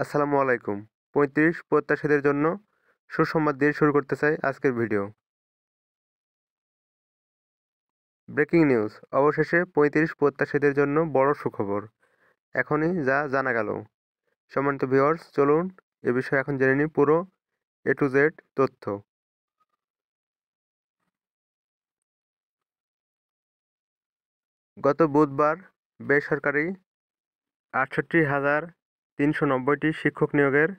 আসসালামু আলাইকুম পঁয়ত্রিশ প্রত্যাশীদের জন্য সুসংবাদ দিয়ে শুরু করতে চাই আজকের ভিডিও ব্রেকিং নিউজ অবশেষে পঁয়ত্রিশ প্রত্যাশীদের জন্য বড় সুখবর এখনই যা জানা গেল সম্মানিত ভিওয়ার্স চলুন এ বিষয়ে এখন জেনে নিই পুরো এ টু জেড তথ্য গত বুধবার বেসরকারি আটষট্টি হাজার তিনশো নব্বইটি শিক্ষক নিয়োগের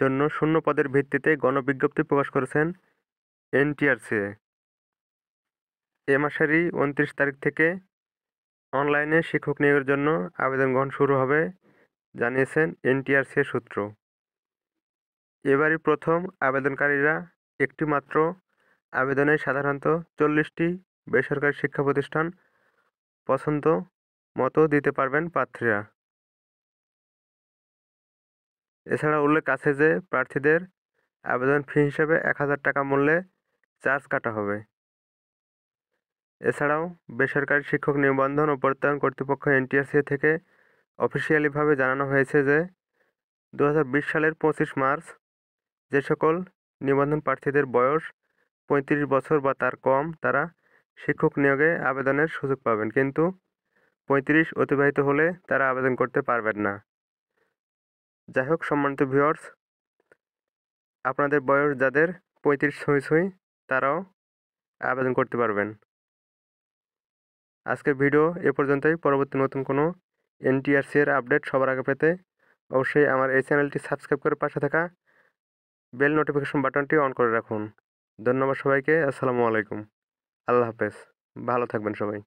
জন্য শূন্য পদের ভিত্তিতে গণবিজ্ঞপ্তি প্রকাশ করেছেন এনটিআরসিএ এ মাসেরই উনত্রিশ তারিখ থেকে অনলাইনে শিক্ষক নিয়োগের জন্য আবেদন গ্রহণ শুরু হবে জানিয়েছেন এনটিআরসিএ সূত্র এবারই প্রথম আবেদনকারীরা একটি মাত্র আবেদনে সাধারণত চল্লিশটি বেসরকারি শিক্ষা প্রতিষ্ঠান পছন্দ মতো দিতে পারবেন প্রার্থীরা এছাড়া উল্লেখ আছে যে প্রার্থীদের আবেদন ফি হিসেবে এক হাজার টাকা মূল্যে চার্জ কাটা হবে এছাড়াও বেসরকারি শিক্ষক নিবন্ধন ও প্রত্যয়ন কর্তৃপক্ষ এনটিআরসি থেকে অফিসিয়ালিভাবে জানানো হয়েছে যে দু সালের পঁচিশ মার্চ যে সকল নিবন্ধন প্রার্থীদের বয়স পঁয়ত্রিশ বছর বা তার কম তারা শিক্ষক নিয়োগে আবেদনের সুযোগ পাবেন কিন্তু পঁয়ত্রিশ অতিবাহিত হলে তারা আবেদন করতে পারবেন না যাই হোক সম্মানিত ভিউয়ার্স আপনাদের বয়স যাদের পঁয়ত্রিশ ছুঁই ছুঁই তারাও আবেদন করতে পারবেন আজকের ভিডিও এ পর্যন্তই পরবর্তী নতুন কোনো এনটিআরসি এর আপডেট সবার আগে পেতে অবশ্যই আমার এই চ্যানেলটি সাবস্ক্রাইব করে পাশে থাকা বেল নোটিফিকেশন বাটনটি অন করে রাখুন ধন্যবাদ সবাইকে আসসালামু আলাইকুম আল্লাহ হাফেজ ভালো থাকবেন সবাই